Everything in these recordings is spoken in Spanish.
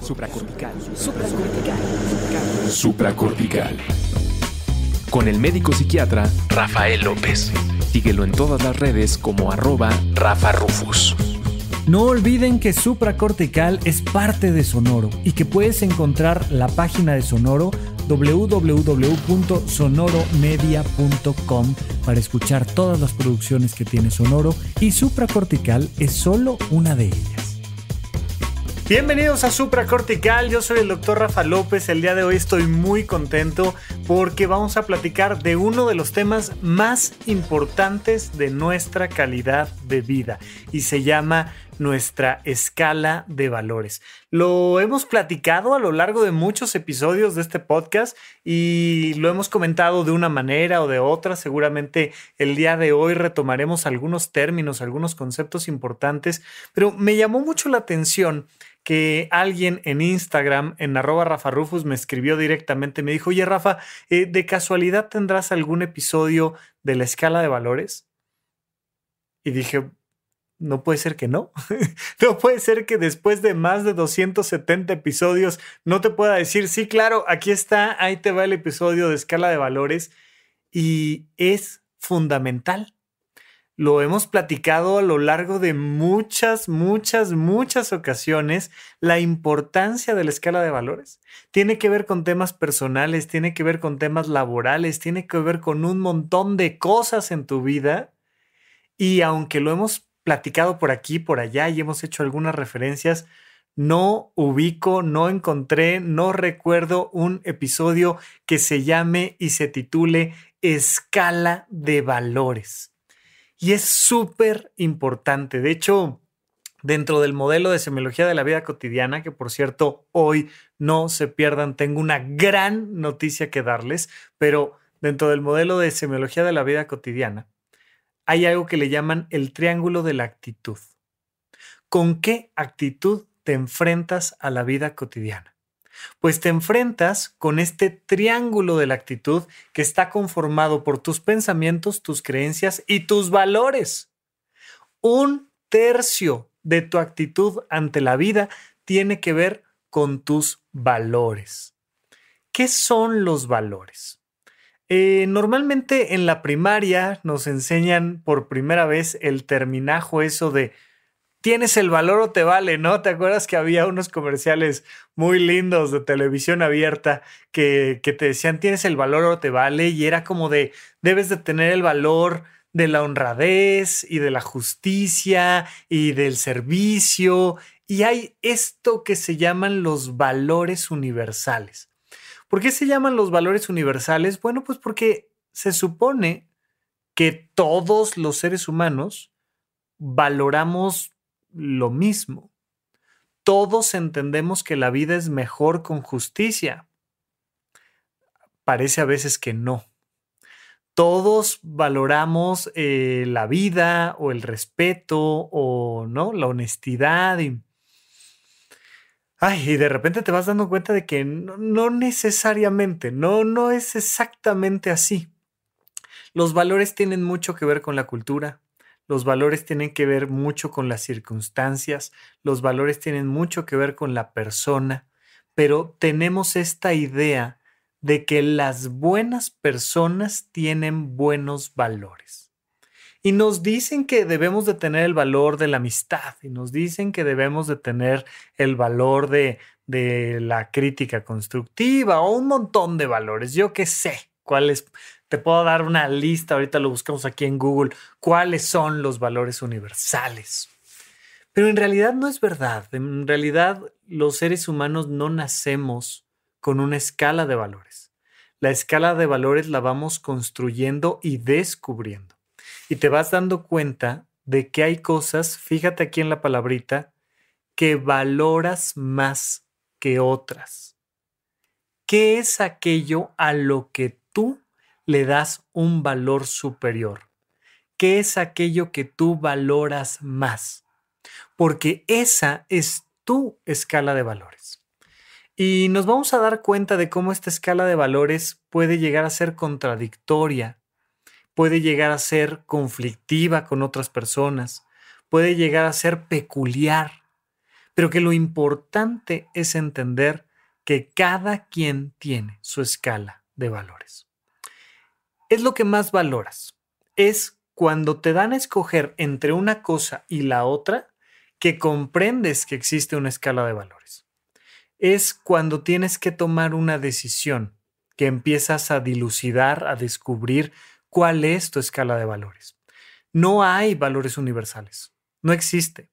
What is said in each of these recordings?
Supracortical. Supracortical. Supracortical. Con el médico psiquiatra Rafael López. Síguelo en todas las redes como arroba Rafa Rufus. No olviden que Supracortical es parte de Sonoro y que puedes encontrar la página de Sonoro www.sonoromedia.com para escuchar todas las producciones que tiene Sonoro y Supracortical es solo una de ellas. Bienvenidos a Supra Cortical, yo soy el doctor Rafa López, el día de hoy estoy muy contento porque vamos a platicar de uno de los temas más importantes de nuestra calidad de vida y se llama nuestra escala de valores. Lo hemos platicado a lo largo de muchos episodios de este podcast y lo hemos comentado de una manera o de otra. Seguramente el día de hoy retomaremos algunos términos, algunos conceptos importantes, pero me llamó mucho la atención que alguien en Instagram, en arroba Rafa Rufus, me escribió directamente, me dijo, oye Rafa, eh, ¿de casualidad tendrás algún episodio de la escala de valores? Y dije, no puede ser que no. no puede ser que después de más de 270 episodios no te pueda decir, sí, claro, aquí está, ahí te va el episodio de escala de valores. Y es fundamental lo hemos platicado a lo largo de muchas, muchas, muchas ocasiones, la importancia de la escala de valores. Tiene que ver con temas personales, tiene que ver con temas laborales, tiene que ver con un montón de cosas en tu vida. Y aunque lo hemos platicado por aquí, por allá y hemos hecho algunas referencias, no ubico, no encontré, no recuerdo un episodio que se llame y se titule Escala de Valores. Y es súper importante. De hecho, dentro del modelo de semiología de la vida cotidiana, que por cierto, hoy no se pierdan, tengo una gran noticia que darles, pero dentro del modelo de semiología de la vida cotidiana, hay algo que le llaman el triángulo de la actitud. ¿Con qué actitud te enfrentas a la vida cotidiana? pues te enfrentas con este triángulo de la actitud que está conformado por tus pensamientos, tus creencias y tus valores. Un tercio de tu actitud ante la vida tiene que ver con tus valores. ¿Qué son los valores? Eh, normalmente en la primaria nos enseñan por primera vez el terminajo eso de tienes el valor o te vale, ¿no? ¿Te acuerdas que había unos comerciales muy lindos de televisión abierta que, te decían tienes el valor o te vale? Y era como de, debes de tener el valor de la honradez y de la justicia y del servicio. Y hay esto que se llaman los valores universales. ¿Por qué se llaman los valores universales? Bueno, pues porque se supone que todos los seres humanos valoramos lo mismo. Todos entendemos que la vida es mejor con justicia. Parece a veces que no. Todos valoramos eh, la vida o el respeto o no la honestidad y, Ay, y de repente te vas dando cuenta de que no, no, necesariamente, no, no es exactamente así. Los valores tienen mucho que ver con la cultura, los valores tienen que ver mucho con las circunstancias, los valores tienen mucho que ver con la persona, pero tenemos esta idea de que las buenas personas tienen buenos valores. Y nos dicen que debemos de tener el valor de la amistad, y nos dicen que debemos de tener el valor de, de la crítica constructiva o un montón de valores. Yo qué sé cuáles te puedo dar una lista, ahorita lo buscamos aquí en Google, cuáles son los valores universales. Pero en realidad no es verdad. En realidad los seres humanos no nacemos con una escala de valores. La escala de valores la vamos construyendo y descubriendo. Y te vas dando cuenta de que hay cosas, fíjate aquí en la palabrita, que valoras más que otras. ¿Qué es aquello a lo que tú le das un valor superior? que es aquello que tú valoras más? Porque esa es tu escala de valores. Y nos vamos a dar cuenta de cómo esta escala de valores puede llegar a ser contradictoria, puede llegar a ser conflictiva con otras personas, puede llegar a ser peculiar, pero que lo importante es entender que cada quien tiene su escala de valores es lo que más valoras. Es cuando te dan a escoger entre una cosa y la otra que comprendes que existe una escala de valores. Es cuando tienes que tomar una decisión que empiezas a dilucidar, a descubrir cuál es tu escala de valores. No hay valores universales, no existe.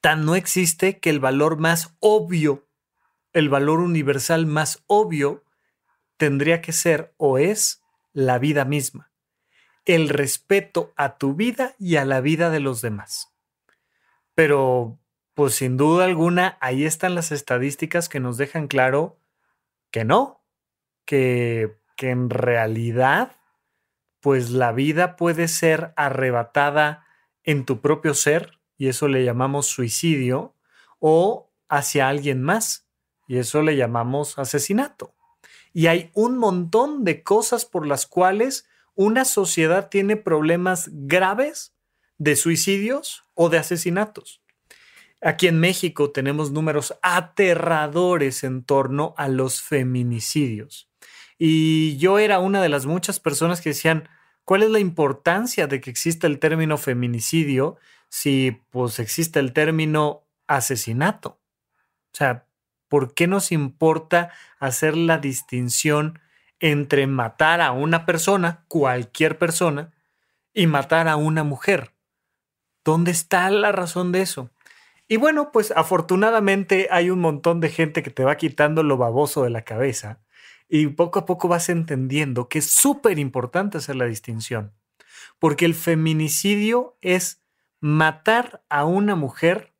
Tan no existe que el valor más obvio, el valor universal más obvio, tendría que ser o es la vida misma, el respeto a tu vida y a la vida de los demás. Pero, pues sin duda alguna, ahí están las estadísticas que nos dejan claro que no, que, que en realidad, pues la vida puede ser arrebatada en tu propio ser, y eso le llamamos suicidio, o hacia alguien más, y eso le llamamos asesinato. Y hay un montón de cosas por las cuales una sociedad tiene problemas graves de suicidios o de asesinatos. Aquí en México tenemos números aterradores en torno a los feminicidios. Y yo era una de las muchas personas que decían, ¿cuál es la importancia de que exista el término feminicidio si pues existe el término asesinato? O sea, ¿Por qué nos importa hacer la distinción entre matar a una persona, cualquier persona, y matar a una mujer? ¿Dónde está la razón de eso? Y bueno, pues afortunadamente hay un montón de gente que te va quitando lo baboso de la cabeza y poco a poco vas entendiendo que es súper importante hacer la distinción, porque el feminicidio es matar a una mujer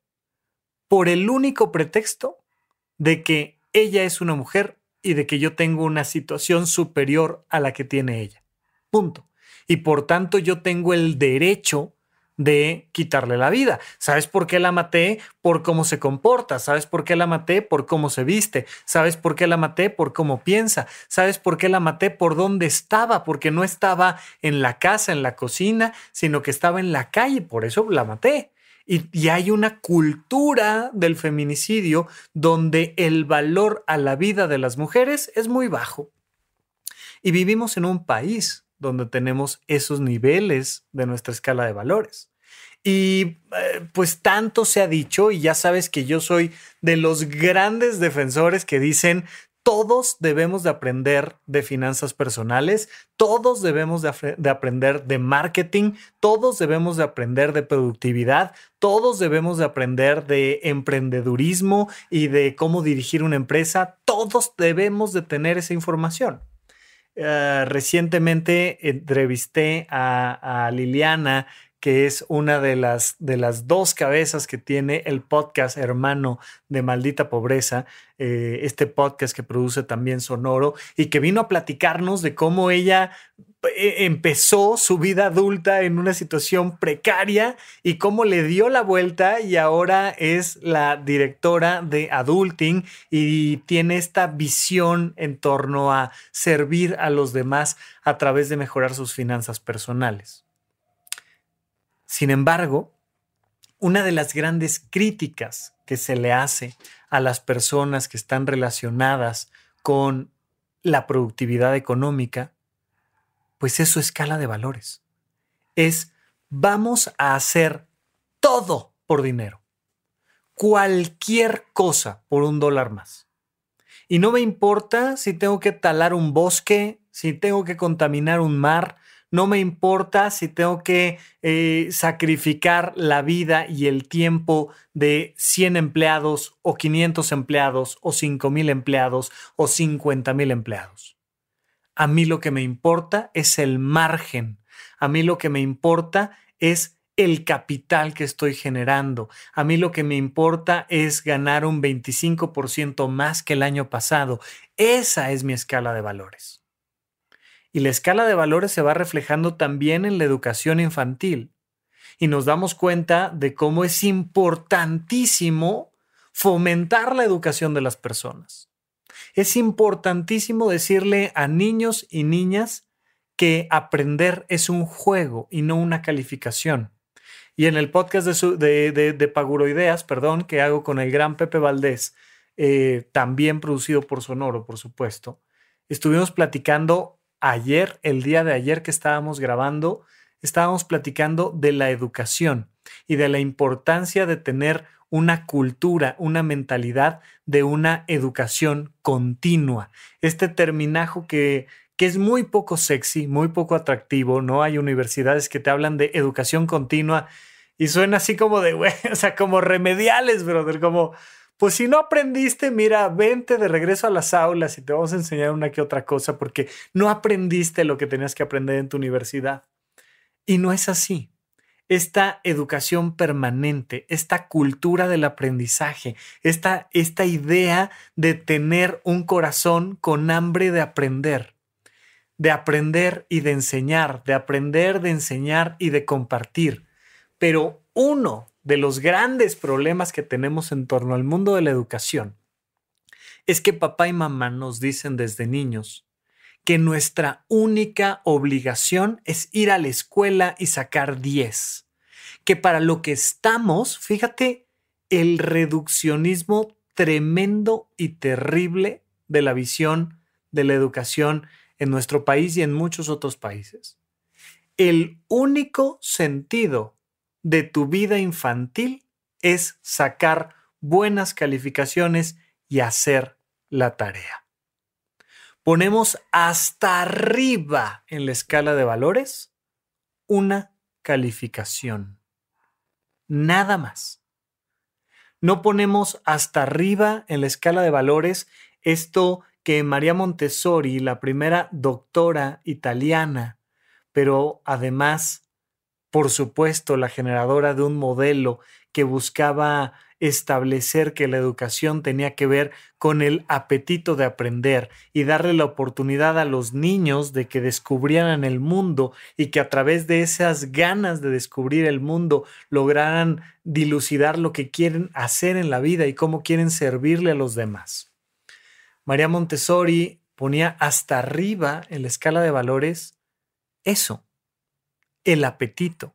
por el único pretexto de que ella es una mujer y de que yo tengo una situación superior a la que tiene ella. Punto. Y por tanto yo tengo el derecho de quitarle la vida. ¿Sabes por qué la maté? Por cómo se comporta. ¿Sabes por qué la maté? Por cómo se viste. ¿Sabes por qué la maté? Por cómo piensa. ¿Sabes por qué la maté? Por dónde estaba. Porque no estaba en la casa, en la cocina, sino que estaba en la calle. Por eso la maté. Y, hay una cultura del feminicidio donde el valor a la vida de las mujeres es muy bajo. Y vivimos en un país donde tenemos esos niveles de nuestra escala de valores. Y eh, pues tanto se ha dicho, y ya sabes que yo soy de los grandes defensores que dicen, todos debemos de aprender de finanzas personales, todos debemos de, aprender de marketing, todos debemos de aprender de productividad, todos debemos de aprender de emprendedurismo y de cómo dirigir una empresa, todos debemos de tener esa información. Eh, recientemente entrevisté a, a Liliana, que es una de las, de las dos cabezas que tiene el podcast hermano de Maldita Pobreza, eh, este podcast que produce también Sonoro y que vino a platicarnos de cómo ella eh, empezó su vida adulta en una situación precaria y cómo le dio la vuelta y ahora es la directora de Adulting y tiene esta visión en torno a servir a los demás a través de mejorar sus finanzas personales. Sin embargo, una de las grandes críticas que se le hace a las personas que están relacionadas con la productividad económica, pues es su escala de valores. Es vamos a hacer todo por dinero. Cualquier cosa por un dólar más. Y no me importa si tengo que talar un bosque, si tengo que contaminar un mar, no me importa si tengo que eh, sacrificar la vida y el tiempo de 100 empleados o 500 empleados o 5.000 empleados o 50.000 empleados. A mí lo que me importa es el margen. A mí lo que me importa es el capital que estoy generando. A mí lo que me importa es ganar un 25% más que el año pasado. Esa es mi escala de valores. Y la escala de valores se va reflejando también en la educación infantil. Y nos damos cuenta de cómo es importantísimo fomentar la educación de las personas. Es importantísimo decirle a niños y niñas que aprender es un juego y no una calificación. Y en el podcast de, Paguro Ideas, perdón, que hago con el gran Pepe Valdés, eh, también producido por Sonoro, por supuesto, estuvimos platicando ayer, el día de ayer que estábamos grabando, estábamos platicando de la educación y de la importancia de tener una cultura, una mentalidad de una educación continua. Este terminajo que, que es muy poco sexy, muy poco atractivo, ¿no? Hay universidades que te hablan de educación continua y suena así como de, güey, o sea, como remediales, brother, como pues si no aprendiste, mira, vente de regreso a las aulas y te vamos a enseñar una que otra cosa porque no aprendiste lo que tenías que aprender en tu universidad. Y no es así. Esta educación permanente, esta cultura del aprendizaje, esta, esta idea de tener un corazón con hambre de aprender, de aprender y de enseñar, de aprender, de enseñar y de compartir. Pero uno de los grandes problemas que tenemos en torno al mundo de la educación es que papá y mamá nos dicen desde niños que nuestra única obligación es ir a la escuela y sacar 10. Que para lo que estamos, fíjate el reduccionismo tremendo y terrible de la visión de la educación en nuestro país y en muchos otros países. El único sentido de tu vida infantil es sacar buenas calificaciones y hacer la tarea. Ponemos hasta arriba en la escala de valores una calificación. Nada más. No ponemos hasta arriba en la escala de valores esto que María Montessori, la primera doctora italiana, pero además por supuesto, la generadora de un modelo que buscaba establecer que la educación tenía que ver con el apetito de aprender y darle la oportunidad a los niños de que descubrieran el mundo y que a través de esas ganas de descubrir el mundo lograran dilucidar lo que quieren hacer en la vida y cómo quieren servirle a los demás. María Montessori ponía hasta arriba en la escala de valores eso, el apetito.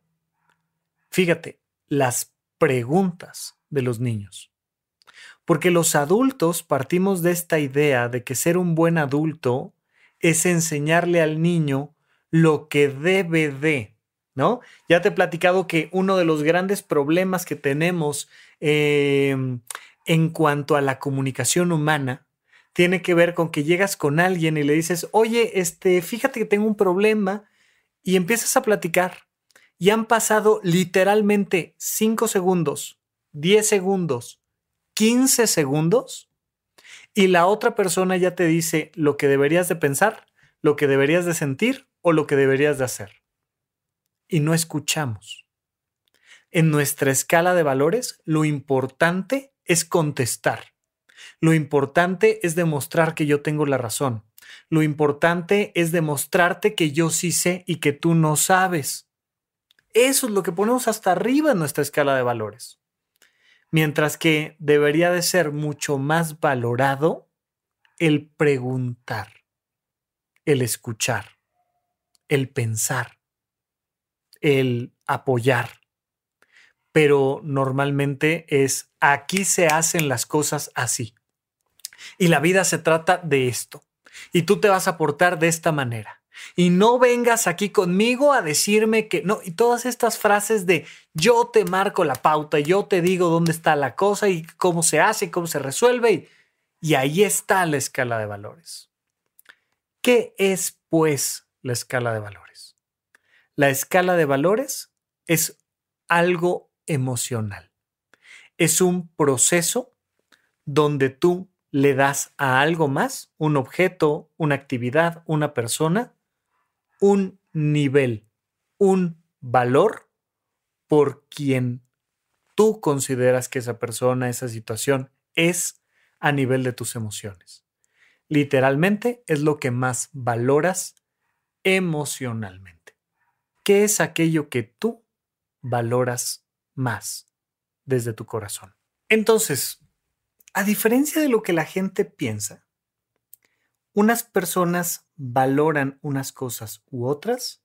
Fíjate, las preguntas de los niños. Porque los adultos partimos de esta idea de que ser un buen adulto es enseñarle al niño lo que debe de, ¿no? Ya te he platicado que uno de los grandes problemas que tenemos em, en cuanto a la comunicación humana tiene que ver con que llegas con alguien y le dices, oye, este, fíjate que tengo un problema y empiezas a platicar y han pasado literalmente 5 segundos, 10 segundos, 15 segundos y la otra persona ya te dice lo que deberías de pensar, lo que deberías de sentir o lo que deberías de hacer. Y no escuchamos. En nuestra escala de valores, lo importante es contestar. Lo importante es demostrar que yo tengo la razón. Lo importante es demostrarte que yo sí sé y que tú no sabes. Eso es lo que ponemos hasta arriba en nuestra escala de valores. Mientras que debería de ser mucho más valorado el preguntar, el escuchar, el pensar, el apoyar. Pero normalmente es aquí se hacen las cosas así. Y la vida se trata de esto y tú te vas a portar de esta manera. Y no vengas aquí conmigo a decirme que no. Y todas estas frases de yo te marco la pauta, yo te digo dónde está la cosa y cómo se hace y cómo se resuelve. Y, y ahí está la escala de valores. ¿Qué es, pues, la escala de valores? La escala de valores es algo emocional. Es un proceso donde tú le das a algo más, un objeto, una actividad, una persona, un nivel, un valor por quien tú consideras que esa persona, esa situación es a nivel de tus emociones. Literalmente es lo que más valoras emocionalmente. ¿Qué es aquello que tú valoras más desde tu corazón? Entonces, a diferencia de lo que la gente piensa, unas personas valoran unas cosas u otras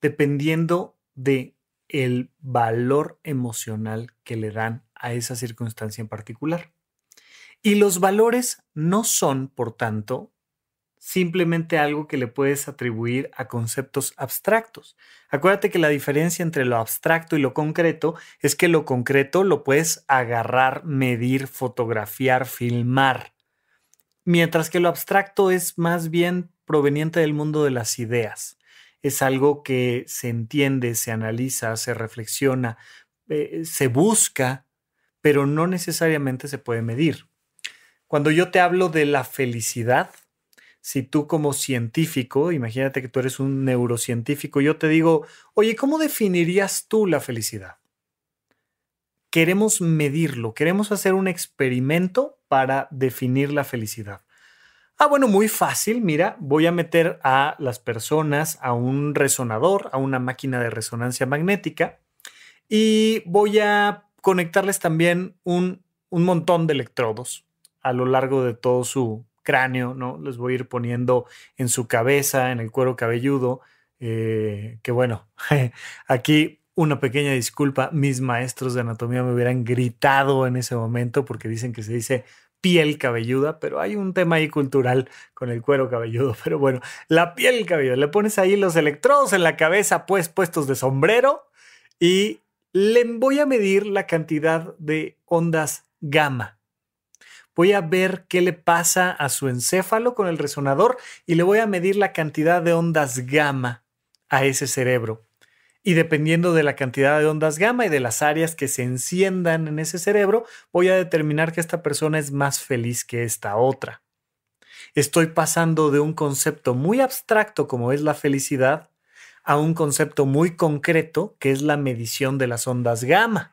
dependiendo de el valor emocional que le dan a esa circunstancia en particular. Y los valores no son, por tanto, simplemente algo que le puedes atribuir a conceptos abstractos. Acuérdate que la diferencia entre lo abstracto y lo concreto es que lo concreto lo puedes agarrar, medir, fotografiar, filmar, mientras que lo abstracto es más bien proveniente del mundo de las ideas. Es algo que se entiende, se analiza, se reflexiona, eh, eh, se busca, pero no necesariamente se puede medir. Cuando yo te hablo de la felicidad, si tú como científico, imagínate que tú eres un neurocientífico, yo te digo, oye, ¿cómo definirías tú la felicidad? Queremos medirlo, queremos hacer un experimento para definir la felicidad. Ah, bueno, muy fácil, mira, voy a meter a las personas a un resonador, a una máquina de resonancia magnética y voy a conectarles también un, un montón de electrodos a lo largo de todo su, cráneo, ¿no? Les voy a ir poniendo en su cabeza, en el cuero cabelludo, eh, que bueno, aquí una pequeña disculpa, mis maestros de anatomía me hubieran gritado en ese momento porque dicen que se dice piel cabelluda, pero hay un tema ahí cultural con el cuero cabelludo, pero bueno, la piel cabelluda, le pones ahí los electrodos en la cabeza, pues puestos de sombrero y le voy a medir la cantidad de ondas gamma voy a ver qué le pasa a su encéfalo con el resonador y le voy a medir la cantidad de ondas gamma a ese cerebro. Y dependiendo de la cantidad de ondas gamma y de las áreas que se enciendan en ese cerebro, voy a determinar que esta persona es más feliz que esta otra. Estoy pasando de un concepto muy abstracto como es la felicidad a un concepto muy concreto que es la medición de las ondas gamma.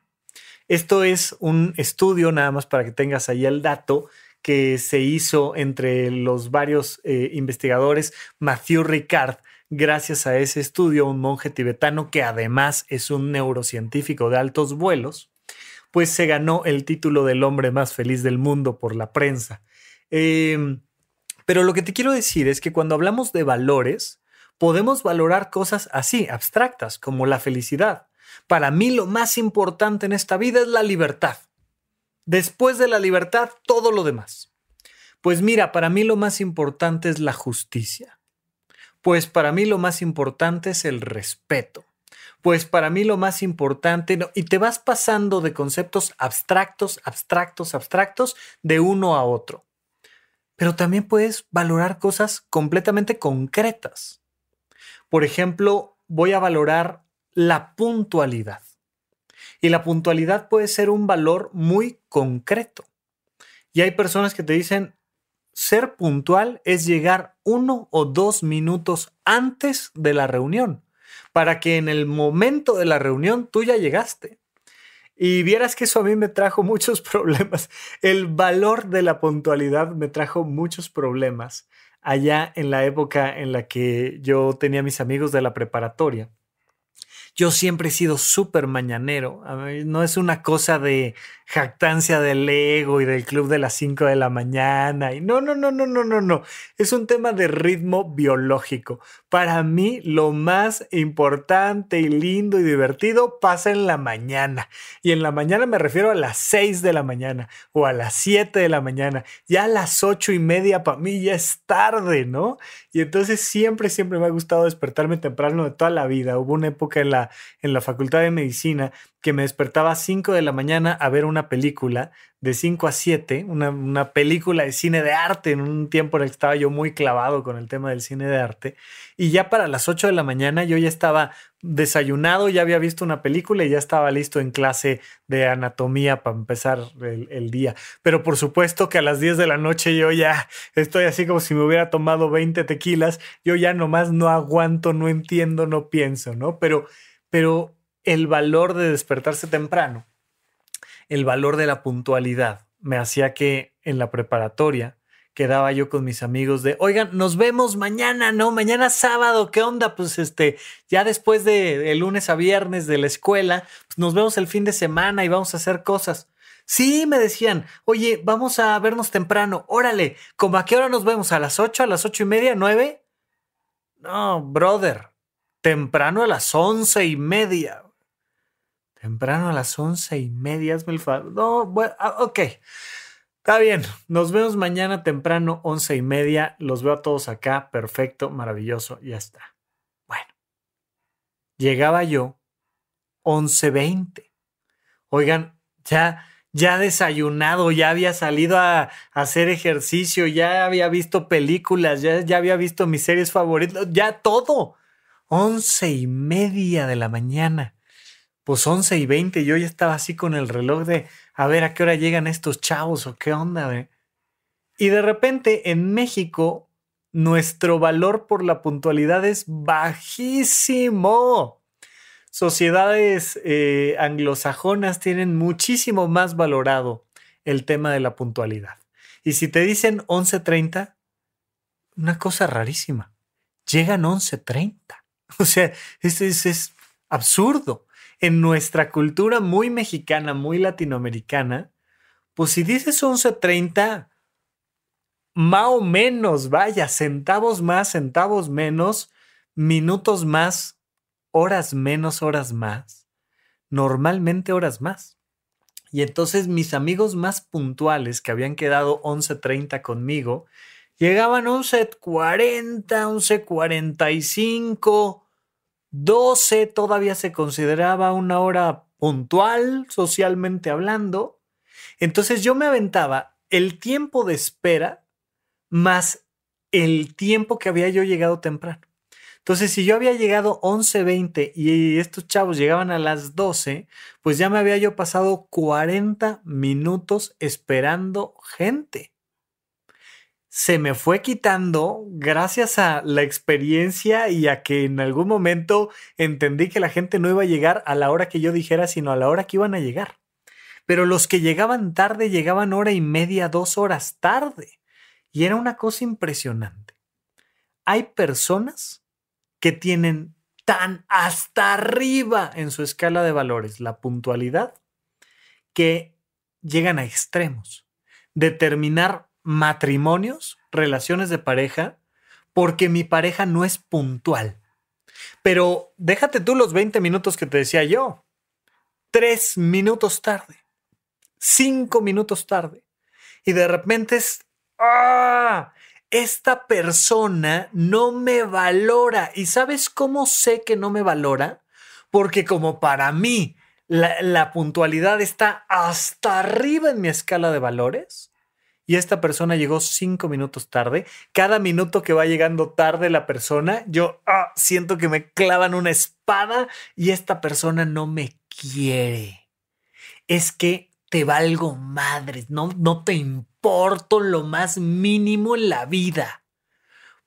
Esto es un estudio, nada más para que tengas ahí el dato, que se hizo entre los varios eh, investigadores, Matthew Ricard, gracias a ese estudio, un monje tibetano que además es un neurocientífico de altos vuelos, pues se ganó el título del hombre más feliz del mundo por la prensa. Em, pero lo que te quiero decir es que cuando hablamos de valores, podemos valorar cosas así, abstractas, como la felicidad. Para mí lo más importante en esta vida es la libertad. Después de la libertad, todo lo demás. Pues mira, para mí lo más importante es la justicia. Pues para mí lo más importante es el respeto. Pues para mí lo más importante, y te vas pasando de conceptos abstractos, abstractos, abstractos, de uno a otro. Pero también puedes valorar cosas completamente concretas. Por ejemplo, voy a valorar la puntualidad. Y la puntualidad puede ser un valor muy concreto. Y hay personas que te dicen, ser puntual es llegar uno o dos minutos antes de la reunión, para que en el momento de la reunión tú ya llegaste. Y vieras que eso a mí me trajo muchos problemas. El valor de la puntualidad me trajo muchos problemas allá en la época en la que yo tenía mis amigos de la preparatoria. Yo siempre he sido súper mañanero. no es una cosa de jactancia del ego y del club de las 5 de la mañana. Y no, no, no, no, no, no, no. Es un tema de ritmo biológico. Para mí, lo más importante y lindo y divertido pasa en la mañana. Y en la mañana me refiero a las 6 de la mañana o a las 7 de la mañana. Ya a las 8 y media para mí ya es tarde, ¿no? Y entonces siempre, siempre me ha gustado despertarme temprano de toda la vida. Hubo una época en la en la facultad de medicina que me despertaba a 5 de la mañana a ver una película de 5 a 7, una, una, película de cine de arte en un tiempo en el que estaba yo muy clavado con el tema del cine de arte. Y ya para las 8 de la mañana yo ya estaba desayunado, ya había visto una película y ya estaba listo en clase de anatomía para empezar el, día. Pero por supuesto que a las 10 de la noche yo ya estoy así como si me hubiera tomado 20 tequilas, yo ya nomás no aguanto, no entiendo, no pienso, ¿no? Pero pero el valor de despertarse temprano, el valor de la puntualidad, me hacía que en la preparatoria quedaba yo con mis amigos de, oigan, nos vemos mañana, ¿no? Mañana sábado, ¿qué onda? Pues este, ya después de, lunes a viernes de la escuela, pues nos vemos el fin de semana y vamos a hacer cosas. Sí, me decían, oye, vamos a vernos temprano, órale, ¿cómo a qué hora nos vemos? ¿A las ocho, a las ocho y media, nueve? No, brother, temprano a las once y media. Temprano a las once y media, Es No, bueno, ah, ok. Está bien. Nos vemos mañana temprano, once y media. Los veo a todos acá. Perfecto, maravilloso. Ya está. Bueno. Llegaba yo, once veinte. Oigan, ya ya desayunado, ya había salido a, hacer ejercicio, ya había visto películas, ya, ya había visto mis series favoritas, ya todo. Once y media de la mañana. Pues once y veinte, yo ya estaba así con el reloj de a ver a qué hora llegan estos chavos o qué onda, Y de repente en México, nuestro valor por la puntualidad es bajísimo. Sociedades eh, anglosajonas tienen muchísimo más valorado el tema de la puntualidad. Y si te dicen 11.30, una cosa rarísima, llegan 11.30. O sea, es, es absurdo. En nuestra cultura muy mexicana, muy latinoamericana, pues si dices 11.30, más o menos, vaya, centavos más, centavos menos, minutos más, horas menos, horas más, normalmente horas más. Y entonces mis amigos más puntuales que habían quedado 11.30 conmigo Llegaban 11.40, 11.45, 12 todavía se consideraba una hora puntual, socialmente hablando. Entonces yo me aventaba el tiempo de espera más el tiempo que había yo llegado temprano. Entonces, si yo había llegado 11.20 y estos chavos llegaban a las 12, pues ya me había yo pasado 40 minutos esperando gente se me fue quitando gracias a la experiencia y a que en algún momento entendí que la gente no iba a llegar a la hora que yo dijera, sino a la hora que iban a llegar. Pero los que llegaban tarde llegaban hora y media, dos horas tarde. Y era una cosa impresionante. Hay personas que tienen tan hasta arriba en su escala de valores la puntualidad que llegan a extremos. Determinar matrimonios, relaciones de pareja, porque mi pareja no es puntual. Pero déjate tú los 20 minutos que te decía yo. Tres minutos tarde. Cinco minutos tarde. Y de repente es, ah, Esta persona no me valora. ¿Y sabes cómo sé que no me valora? Porque como para mí la, la puntualidad está hasta arriba en mi escala de valores, y esta persona llegó cinco minutos tarde. Cada minuto que va llegando tarde la persona, yo ah, siento que me clavan una espada y esta persona no me quiere. Es que te valgo madres, no, no te importo lo más mínimo en la vida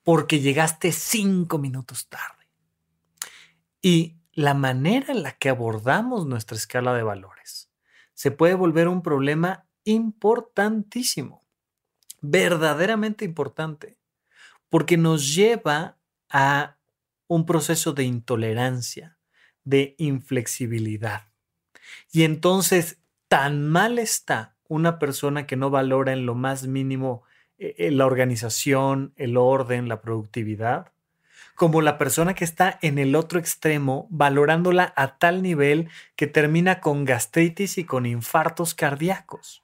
porque llegaste cinco minutos tarde. Y la manera en la que abordamos nuestra escala de valores se puede volver un problema importantísimo verdaderamente importante, porque nos lleva a un proceso de intolerancia, de inflexibilidad. Y entonces, tan mal está una persona que no valora en lo más mínimo eh, eh, la organización, el orden, la productividad, como la persona que está en el otro extremo, valorándola a tal nivel que termina con gastritis y con infartos cardíacos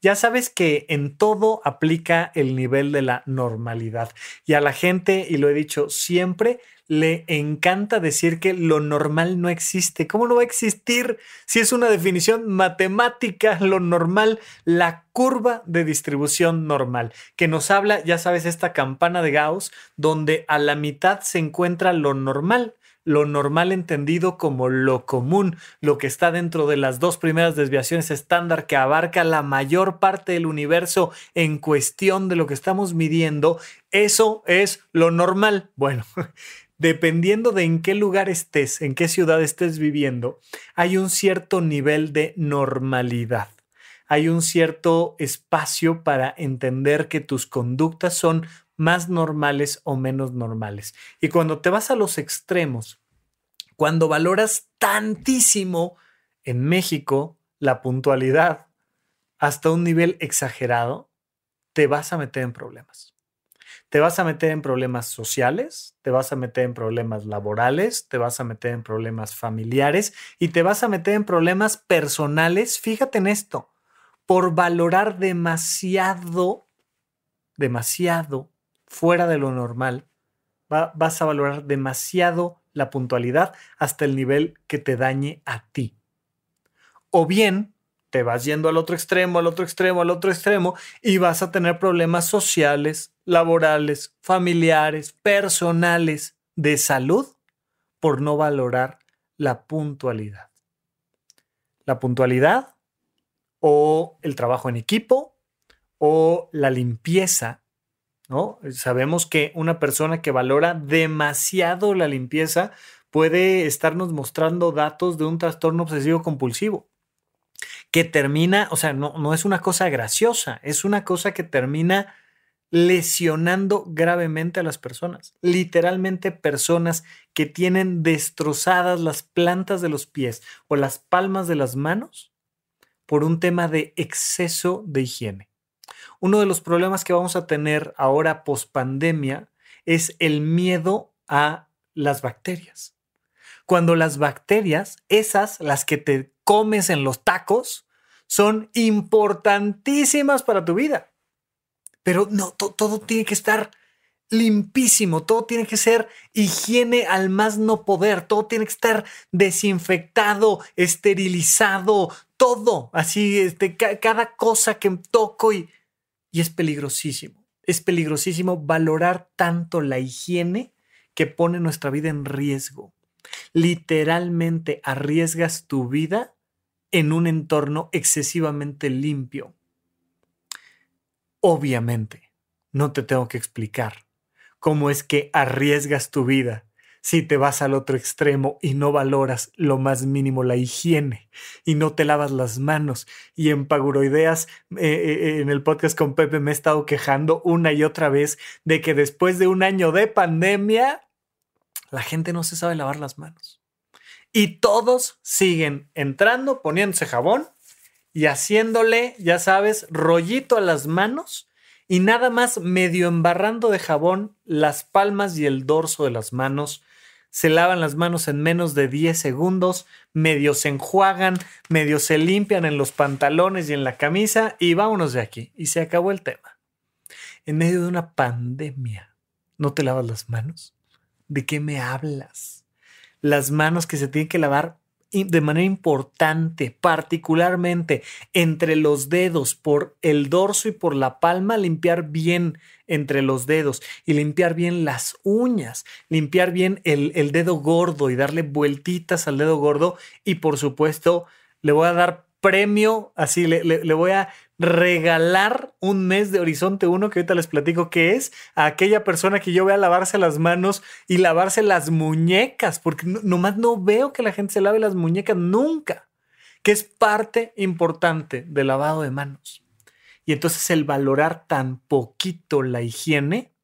ya sabes que en todo aplica el nivel de la normalidad. Y a la gente, y lo he dicho siempre, le encanta decir que lo normal no existe. ¿Cómo no va a existir si es una definición matemática lo normal, la curva de distribución normal, que nos habla, ya sabes, esta campana de Gauss, donde a la mitad se encuentra lo normal, lo normal entendido como lo común, lo que está dentro de las dos primeras desviaciones estándar que abarca la mayor parte del universo en cuestión de lo que estamos midiendo, eso es lo normal. Bueno, dependiendo de en qué lugar estés, en qué ciudad estés viviendo, hay un cierto nivel de normalidad hay un cierto espacio para entender que tus conductas son más normales o menos normales. Y cuando te vas a los extremos, cuando valoras tantísimo en México la puntualidad hasta un nivel exagerado, te vas a meter en problemas. Te vas a meter en problemas sociales, te vas a meter en problemas laborales, te vas a meter en problemas familiares y te vas a meter en problemas personales. Fíjate en esto, por valorar demasiado, demasiado fuera de lo normal, vas a valorar demasiado la puntualidad hasta el nivel que te dañe a ti. O bien te vas yendo al otro extremo, al otro extremo, al otro extremo y vas a tener problemas sociales, laborales, familiares, personales, de salud por no valorar la puntualidad. La puntualidad o el trabajo en equipo o la limpieza ¿no? Sabemos que una persona que valora demasiado la limpieza puede estarnos mostrando datos de un trastorno obsesivo compulsivo que termina, o sea, no, no es una cosa graciosa, es una cosa que termina lesionando gravemente a las personas. Literalmente personas que tienen destrozadas las plantas de los pies o las palmas de las manos por un tema de exceso de higiene. Uno de los problemas que vamos a tener ahora post pandemia es el miedo a las bacterias. Cuando las bacterias, esas las que te comes en los tacos, son importantísimas para tu vida. Pero no, todo tiene que estar limpísimo, todo tiene que ser higiene al más no poder, todo tiene que estar desinfectado, esterilizado, todo, así, este, cada cosa que toco y y es peligrosísimo. Es peligrosísimo valorar tanto la higiene que pone nuestra vida en riesgo. Literalmente arriesgas tu vida en un entorno excesivamente limpio. Obviamente, no te tengo que explicar cómo es que arriesgas tu vida si te vas al otro extremo y no valoras lo más mínimo la higiene y no te lavas las manos. Y en Paguroideas, eh, eh, en el podcast con Pepe, me he estado quejando una y otra vez de que después de un año de pandemia, la gente no se sabe lavar las manos. Y todos siguen entrando, poniéndose jabón y haciéndole, ya sabes, rollito a las manos y nada más medio embarrando de jabón las palmas y el dorso de las manos se lavan las manos en menos de 10 segundos, medio se enjuagan, medio se limpian en los pantalones y en la camisa y vámonos de aquí. Y se acabó el tema. En medio de una pandemia, ¿no te lavas las manos? ¿De qué me hablas? Las manos que se tienen que lavar de manera importante, particularmente entre los dedos, por el dorso y por la palma, limpiar bien entre los dedos y limpiar bien las uñas, limpiar bien el, dedo gordo y darle vueltitas al dedo gordo y por supuesto le voy a dar premio, así le voy a regalar un mes de Horizonte 1, que ahorita les platico qué es, a aquella persona que yo vea lavarse las manos y lavarse las muñecas, porque nomás no veo que la gente se lave las muñecas nunca, que es parte importante del lavado de manos. Y entonces el valorar tan poquito la higiene,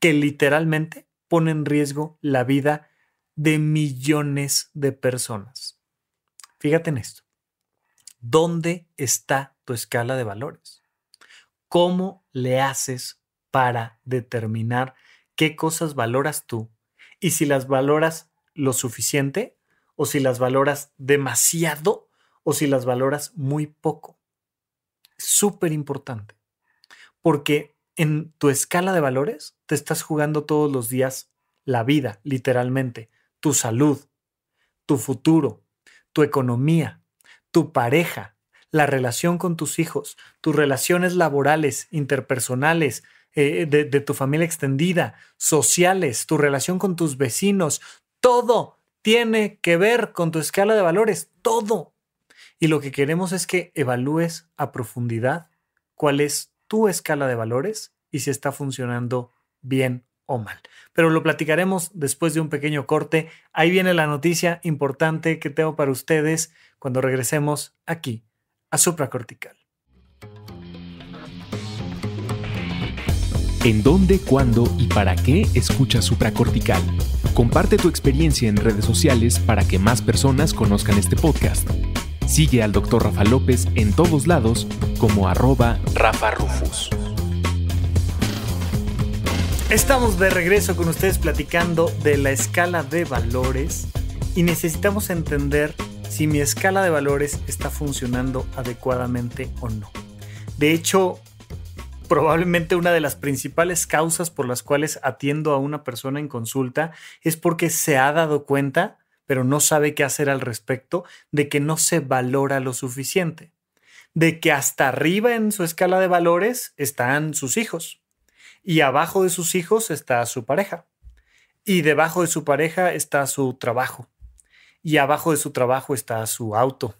que literalmente pone en riesgo la vida de millones de personas. Fíjate en esto. ¿Dónde está tu escala de valores. ¿Cómo le haces para determinar qué cosas valoras tú y si las valoras lo suficiente o si las valoras demasiado o si las valoras muy poco? Súper importante, porque en tu escala de valores te estás jugando todos los días la vida, literalmente, tu salud, tu futuro, tu economía, tu pareja, la relación con tus hijos, tus relaciones laborales, interpersonales, eh, de tu familia extendida, sociales, tu relación con tus vecinos, todo tiene que ver con tu escala de valores, todo. Y lo que queremos es que evalúes a profundidad cuál es tu escala de valores y si está funcionando bien o mal. Pero lo platicaremos después de un pequeño corte. Ahí viene la noticia importante que tengo para ustedes cuando regresemos aquí a supracortical. ¿En dónde, cuándo y para qué escucha supracortical? Comparte tu experiencia en redes sociales para que más personas conozcan este podcast. Sigue al Dr. Rafa López en todos lados como arroba Rafa Rufus. Estamos de regreso con ustedes platicando de la escala de valores y necesitamos entender si mi escala de valores está funcionando adecuadamente o no. De hecho, probablemente una de las principales causas por las cuales atiendo a una persona en consulta es porque se ha dado cuenta, pero no sabe qué hacer al respecto, de que no se valora lo suficiente, de que hasta arriba en su escala de valores están sus hijos y abajo de sus hijos está su pareja y debajo de su pareja está su trabajo y abajo de su trabajo está su auto,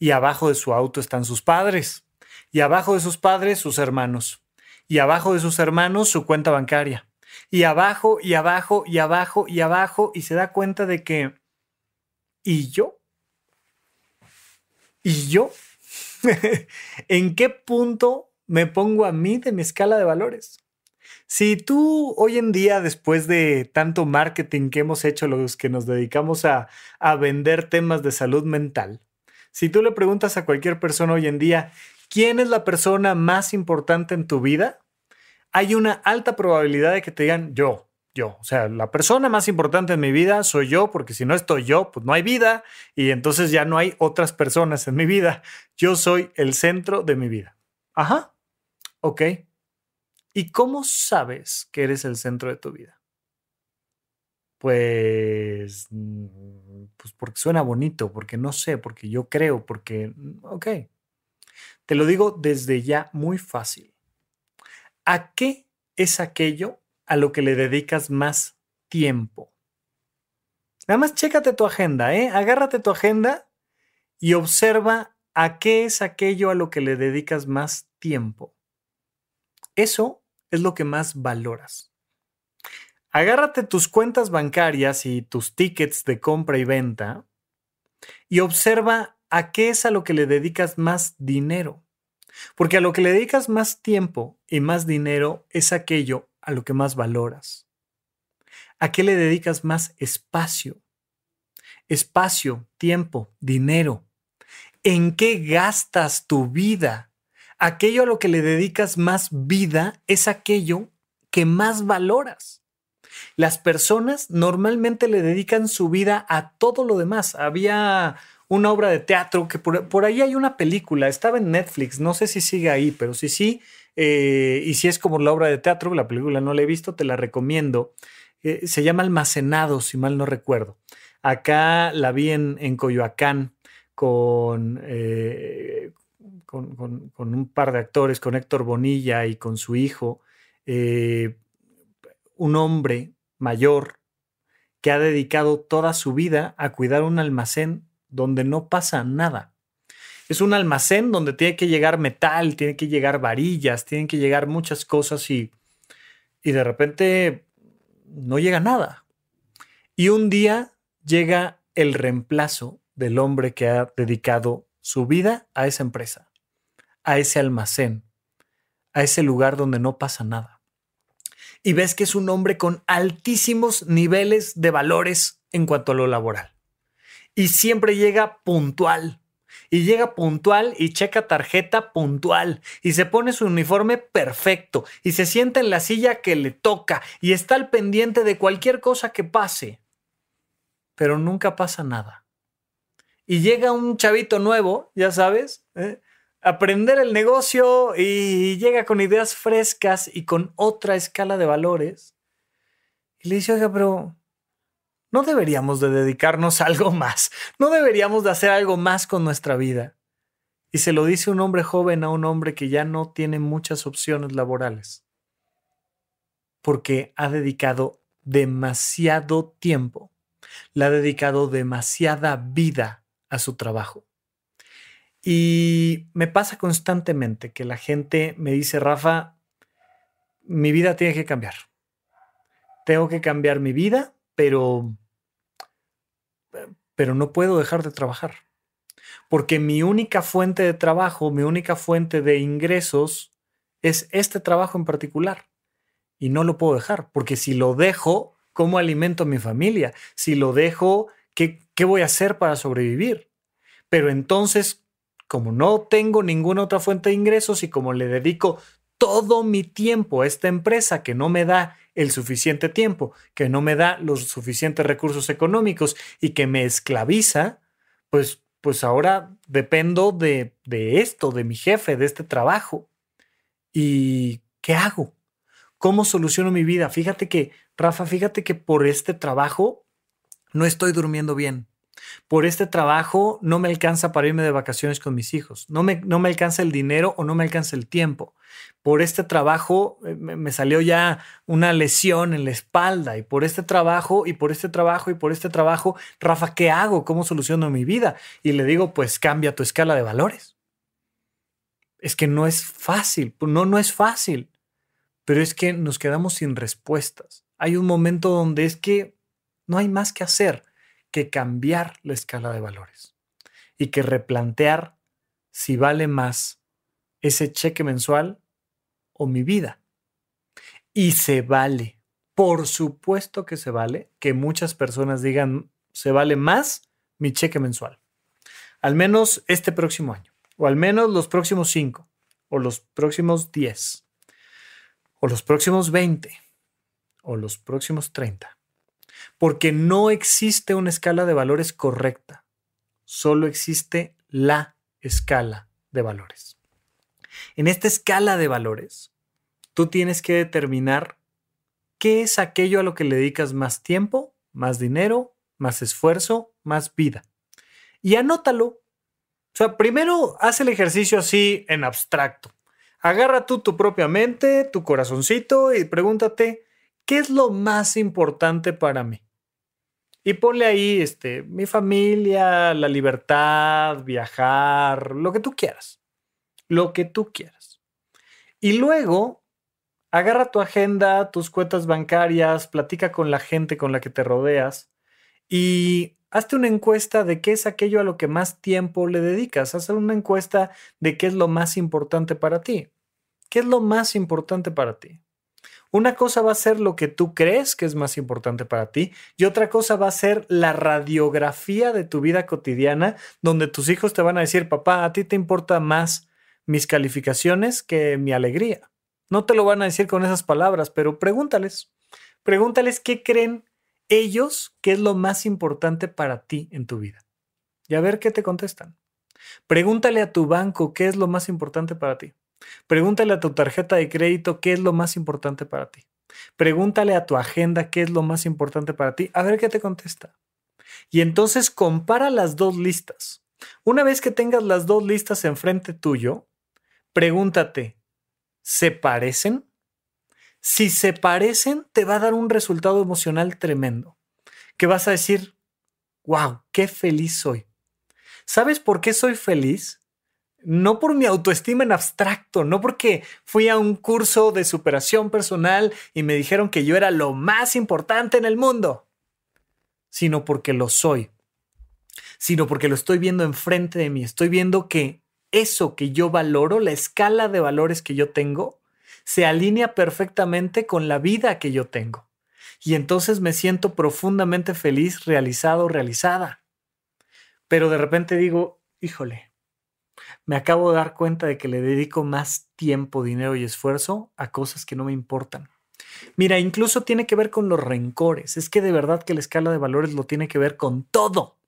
y abajo de su auto están sus padres, y abajo de sus padres sus hermanos, y abajo de sus hermanos su cuenta bancaria, y abajo, y abajo, y abajo, y abajo, y se da cuenta de que, ¿y yo? ¿Y yo? ¿En qué punto me pongo a mí de mi escala de valores? Si tú hoy en día, después de tanto marketing que hemos hecho los que nos dedicamos a, vender temas de salud mental, si tú le preguntas a cualquier persona hoy en día, ¿quién es la persona más importante en tu vida? Hay una alta probabilidad de que te digan yo, yo. O sea, la persona más importante en mi vida soy yo, porque si no estoy yo, pues no hay vida y entonces ya no hay otras personas en mi vida. Yo soy el centro de mi vida. Ajá. Ok. ¿Y cómo sabes que eres el centro de tu vida? Pues, mm, pues porque suena bonito, porque no sé, porque yo creo, porque, mm, ok. Te lo digo desde ya muy fácil. ¿A qué es aquello a lo que le dedicas más tiempo? Nada más chécate tu agenda, ¿eh? Agárrate tu agenda y observa a qué es aquello a lo que le dedicas más tiempo. Eso es lo que más valoras. Agárrate tus cuentas bancarias y tus tickets de compra y venta y observa a qué es a lo que le dedicas más dinero. Porque a lo que le dedicas más tiempo y más dinero es aquello a lo que más valoras. ¿A qué le dedicas más espacio? Espacio, tiempo, dinero. ¿En qué gastas tu vida? aquello a lo que le dedicas más vida es aquello que más valoras. Las personas normalmente le dedican su vida a todo lo demás. Había una obra de teatro que por, ahí hay una película, estaba en Netflix, no sé si sigue ahí, pero si sí, eh, y si es como la obra de teatro, la película no la he visto, te la recomiendo. Eh, se llama Almacenado, si mal no recuerdo. Acá la vi en, Coyoacán con, eh, con, un par de actores, con Héctor Bonilla y con su hijo, eh, un hombre mayor que ha dedicado toda su vida a cuidar un almacén donde no pasa nada. Es un almacén donde tiene que llegar metal, tiene que llegar varillas, tienen que llegar muchas cosas y, y de repente no llega nada. Y un día llega el reemplazo del hombre que ha dedicado su vida a esa empresa a ese almacén, a ese lugar donde no pasa nada. Y ves que es un hombre con altísimos niveles de valores en cuanto a lo laboral. Y siempre llega puntual. Y llega puntual y checa tarjeta puntual. Y se pone su uniforme perfecto. Y se sienta en la silla que le toca. Y está al pendiente de cualquier cosa que pase. Pero nunca pasa nada. Y llega un chavito nuevo, ya sabes, ¿eh? aprender el negocio y llega con ideas frescas y con otra escala de valores. Y le dice, oiga, pero no deberíamos de dedicarnos a algo más, no deberíamos de hacer algo más con nuestra vida. Y se lo dice un hombre joven a un hombre que ya no tiene muchas opciones laborales, porque ha dedicado demasiado tiempo, le ha dedicado demasiada vida a su trabajo. Y me pasa constantemente que la gente me dice, Rafa, mi vida tiene que cambiar. Tengo que cambiar mi vida, pero, pero no puedo dejar de trabajar. Porque mi única fuente de trabajo, mi única fuente de ingresos es este trabajo en particular. Y no lo puedo dejar, porque si lo dejo, ¿cómo alimento a mi familia? Si lo dejo, ¿qué, qué voy a hacer para sobrevivir? Pero entonces, como no tengo ninguna otra fuente de ingresos y como le dedico todo mi tiempo a esta empresa que no me da el suficiente tiempo, que no me da los suficientes recursos económicos y que me esclaviza, pues, pues ahora dependo de, de esto, de mi jefe, de este trabajo. ¿Y qué hago? ¿Cómo soluciono mi vida? Fíjate que, Rafa, fíjate que por este trabajo no estoy durmiendo bien por este trabajo no me alcanza para irme de vacaciones con mis hijos, no me, alcanza el dinero o no me alcanza el tiempo. Por este trabajo eh, me, me salió ya una lesión en la espalda y por este trabajo y por este trabajo y por este trabajo, Rafa, ¿qué hago? ¿Cómo soluciono mi vida? Y le digo, pues cambia tu escala de valores. Es que no es fácil, pues, no, no es fácil, pero es que nos quedamos sin respuestas. Hay un momento donde es que no hay más que hacer que cambiar la escala de valores y que replantear si vale más ese cheque mensual o mi vida. Y se vale, por supuesto que se vale, que muchas personas digan, se vale más mi cheque mensual. Al menos este próximo año, o al menos los próximos cinco, o los próximos diez, o los próximos veinte, o los próximos treinta porque no existe una escala de valores correcta, solo existe la escala de valores. En esta escala de valores, tú tienes que determinar qué es aquello a lo que le dedicas más tiempo, más dinero, más esfuerzo, más vida. Y anótalo. O sea, primero haz el ejercicio así en abstracto. Agarra tú tu propia mente, tu corazoncito y pregúntate, ¿qué es lo más importante para mí? Y ponle ahí, este, mi familia, la libertad, viajar, lo que tú quieras. Lo que tú quieras. Y luego, agarra tu agenda, tus cuentas bancarias, platica con la gente con la que te rodeas y hazte una encuesta de qué es aquello a lo que más tiempo le dedicas. Haz una encuesta de qué es lo más importante para ti. ¿Qué es lo más importante para ti? Una cosa va a ser lo que tú crees que es más importante para ti y otra cosa va a ser la radiografía de tu vida cotidiana donde tus hijos te van a decir, papá, a ti te importa más mis calificaciones que mi alegría. No te lo van a decir con esas palabras, pero pregúntales. Pregúntales qué creen ellos que es lo más importante para ti en tu vida. Y a ver qué te contestan. Pregúntale a tu banco qué es lo más importante para ti. Pregúntale a tu tarjeta de crédito qué es lo más importante para ti. Pregúntale a tu agenda qué es lo más importante para ti. A ver qué te contesta. Y entonces compara las dos listas. Una vez que tengas las dos listas enfrente tuyo, pregúntate, ¿se parecen? Si se parecen, te va a dar un resultado emocional tremendo, que vas a decir, wow, qué feliz soy. ¿Sabes por qué soy feliz? no por mi autoestima en abstracto, no porque fui a un curso de superación personal y me dijeron que yo era lo más importante en el mundo, sino porque lo soy, sino porque lo estoy viendo enfrente de mí, estoy viendo que eso que yo valoro, la escala de valores que yo tengo, se alinea perfectamente con la vida que yo tengo. Y entonces me siento profundamente feliz, realizado, realizada. Pero de repente digo, híjole, me acabo de dar cuenta de que le dedico más tiempo, dinero y esfuerzo a cosas que no me importan. Mira, incluso tiene que ver con los rencores. Es que de verdad que la escala de valores lo tiene que ver con todo.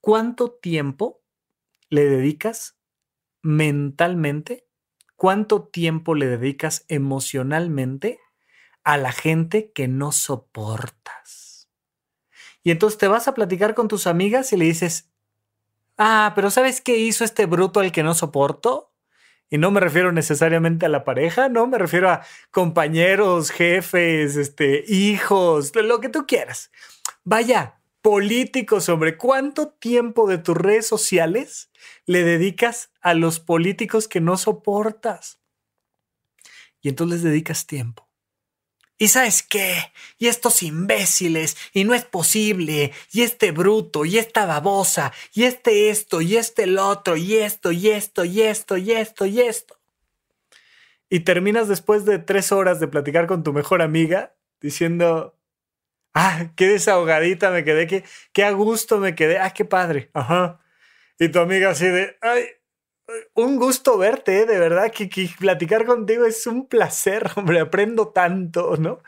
¿Cuánto tiempo le dedicas mentalmente? ¿Cuánto tiempo le dedicas emocionalmente a la gente que no soportas? Y entonces te vas a platicar con tus amigas y le dices, Ah, pero ¿sabes qué hizo este bruto al que no soporto? Y no me refiero necesariamente a la pareja, no, me refiero a compañeros, jefes, este, hijos, lo que tú quieras. Vaya, político, ¿sobre ¿cuánto tiempo de tus redes sociales le dedicas a los políticos que no soportas? Y entonces les dedicas tiempo. ¿Y sabes qué? Y estos imbéciles, y no es posible, y este bruto, y esta babosa, y este esto, y este el otro, y esto, y esto, y esto, y esto, y esto. Y terminas después de tres horas de platicar con tu mejor amiga diciendo, ah, qué desahogadita me quedé, qué, a gusto me quedé, ah, qué padre, ajá. Y tu amiga así de, ay, un gusto verte, de verdad, que, platicar contigo es un placer, hombre, aprendo tanto, ¿no?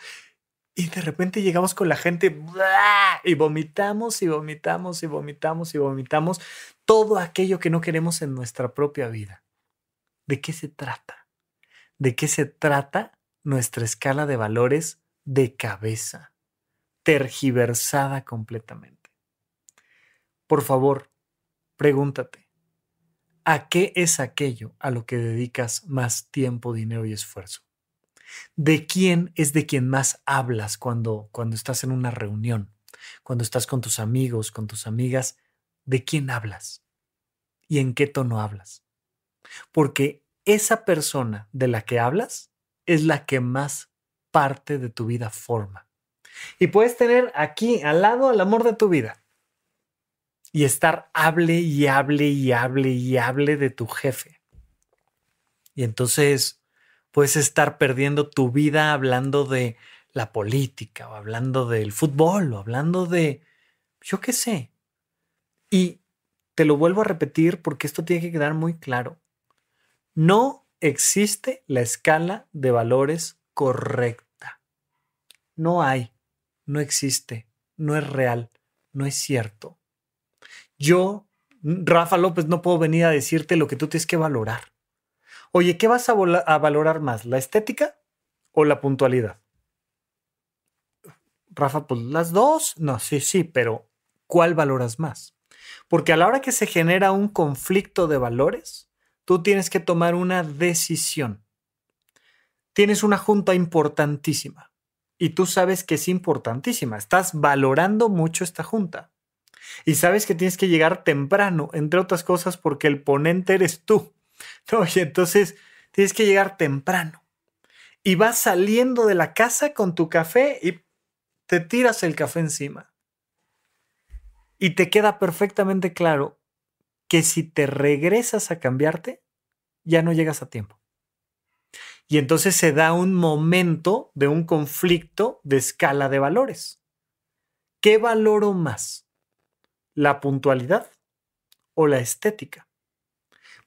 Y de repente llegamos con la gente y vomitamos y vomitamos y vomitamos y vomitamos todo aquello que no queremos en nuestra propia vida. ¿De qué se trata? ¿De qué se trata nuestra escala de valores de cabeza, tergiversada completamente? Por favor, pregúntate a qué es aquello a lo que dedicas más tiempo, dinero y esfuerzo. ¿De quién es de quien más hablas cuando, cuando estás en una reunión, cuando estás con tus amigos, con tus amigas? ¿De quién hablas? ¿Y en qué tono hablas? Porque esa persona de la que hablas es la que más parte de tu vida forma. Y puedes tener aquí al lado al amor de tu vida, y estar hable y hable y hable y hable de tu jefe. Y entonces puedes estar perdiendo tu vida hablando de la política o hablando del fútbol o hablando de, yo qué sé. Y te lo vuelvo a repetir porque esto tiene que quedar muy claro. No existe la escala de valores correcta. No hay, no existe, no es real, no es cierto yo, Rafa López, no puedo venir a decirte lo que tú tienes que valorar. Oye, ¿qué vas a, valorar más? ¿La estética o la puntualidad? Rafa, pues las dos. No, sí, sí, pero ¿cuál valoras más? Porque a la hora que se genera un conflicto de valores, tú tienes que tomar una decisión. Tienes una junta importantísima y tú sabes que es importantísima. Estás valorando mucho esta junta. Y sabes que tienes que llegar temprano, entre otras cosas, porque el ponente eres tú. entonces tienes que llegar temprano. Y vas saliendo de la casa con tu café y te tiras el café encima. Y te queda perfectamente claro que si te regresas a cambiarte, ya no llegas a tiempo. Y entonces se da un momento de un conflicto de escala de valores. ¿Qué valoro más? la puntualidad o la estética.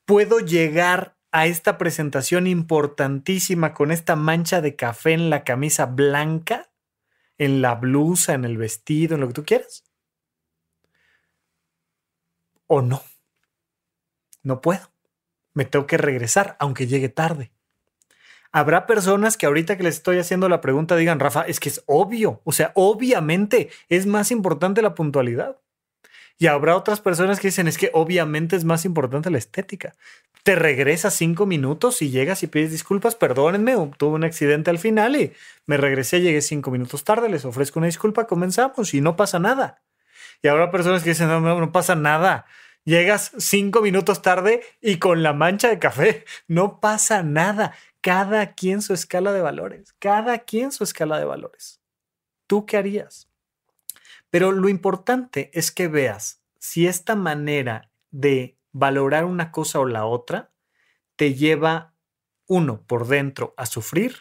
Puedo llegar a esta presentación importantísima con esta mancha de café en la camisa blanca, en la blusa, en el vestido, en lo que tú quieras. O no. No puedo. Me tengo que regresar, aunque llegue tarde. Habrá personas que ahorita que les estoy haciendo la pregunta digan, Rafa, es que es obvio, o sea, obviamente es más importante la puntualidad. Y habrá otras personas que dicen, es que obviamente es más importante la estética. Te regresas cinco minutos y llegas y pides disculpas, perdónenme, tuve un accidente al final y me regresé, llegué cinco minutos tarde, les ofrezco una disculpa, comenzamos y no pasa nada. Y habrá personas que dicen, no, no, no pasa nada. Llegas cinco minutos tarde y con la mancha de café, no pasa nada. Cada quien su escala de valores, cada quien su escala de valores. ¿Tú qué harías? Pero lo importante es que veas si esta manera de valorar una cosa o la otra te lleva, uno, por dentro a sufrir